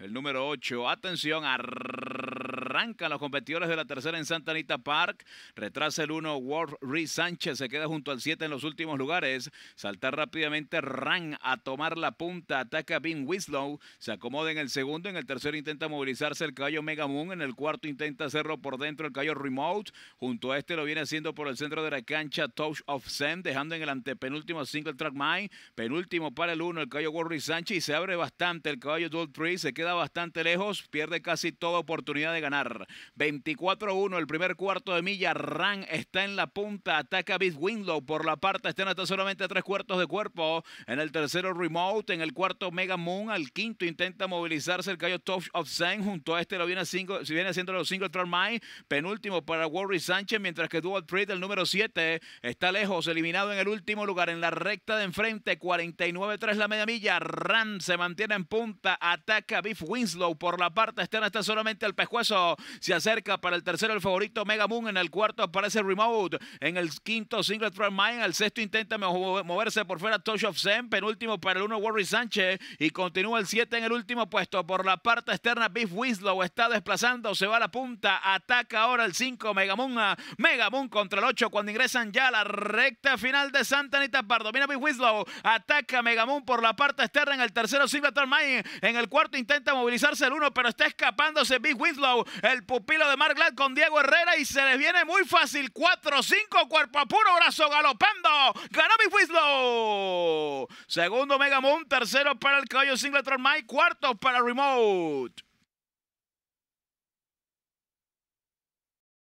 el número 8. Atención, a... Arrancan los competidores de la tercera en Santa Anita Park. Retrasa el 1 Wolf Ree Sánchez. Se queda junto al 7 en los últimos lugares. Saltar rápidamente Ran a tomar la punta. Ataca Bing Winslow, Se acomoda en el segundo. En el tercero intenta movilizarse el caballo Mega Moon. En el cuarto intenta hacerlo por dentro el caballo Remote. Junto a este lo viene haciendo por el centro de la cancha Touch of Zen. Dejando en el antepenúltimo single track mine. Penúltimo para el 1 el caballo Ree Sánchez. Y se abre bastante el caballo Dual Tree. Se queda bastante lejos. Pierde casi toda oportunidad de ganar. 24-1 el primer cuarto de milla. Ran está en la punta. Ataca Biff Winslow por la parte. Están hasta solamente tres cuartos de cuerpo. En el tercero Remote. En el cuarto Mega Moon. Al quinto intenta movilizarse el gallo Touch of Zen. Junto a este lo viene, cinco, si viene haciendo los single trail mine. Penúltimo para Warry Sánchez. Mientras que Dual Treat, el número 7, está lejos. Eliminado en el último lugar. En la recta de enfrente. 49-3 la media milla. Ran se mantiene en punta. Ataca Biff Winslow por la parte. Están está solamente el pescuezo se acerca para el tercero el favorito Mega Moon. En el cuarto aparece Remote. En el quinto Single Trail Mine. En el sexto intenta moverse por fuera Touch of Zen. Penúltimo para el uno Warry Sánchez. Y continúa el 7 en el último puesto. Por la parte externa Biff Winslow está desplazando. Se va a la punta. Ataca ahora el 5 Mega Moon. Ah, Mega contra el 8 cuando ingresan ya a la recta final de Santa Anita Pardo. Mira Biff Winslow. Ataca Mega Moon por la parte externa en el tercero Singleton Trail En el cuarto intenta movilizarse el uno pero está escapándose Big Winslow el pupilo de Mark Glad con Diego Herrera y se les viene muy fácil. 4-5, cuerpo a puro, brazo galopando. Ganó mi Winslow Segundo Megamoon, tercero para el caballo Singleton Mike, cuarto para Remote.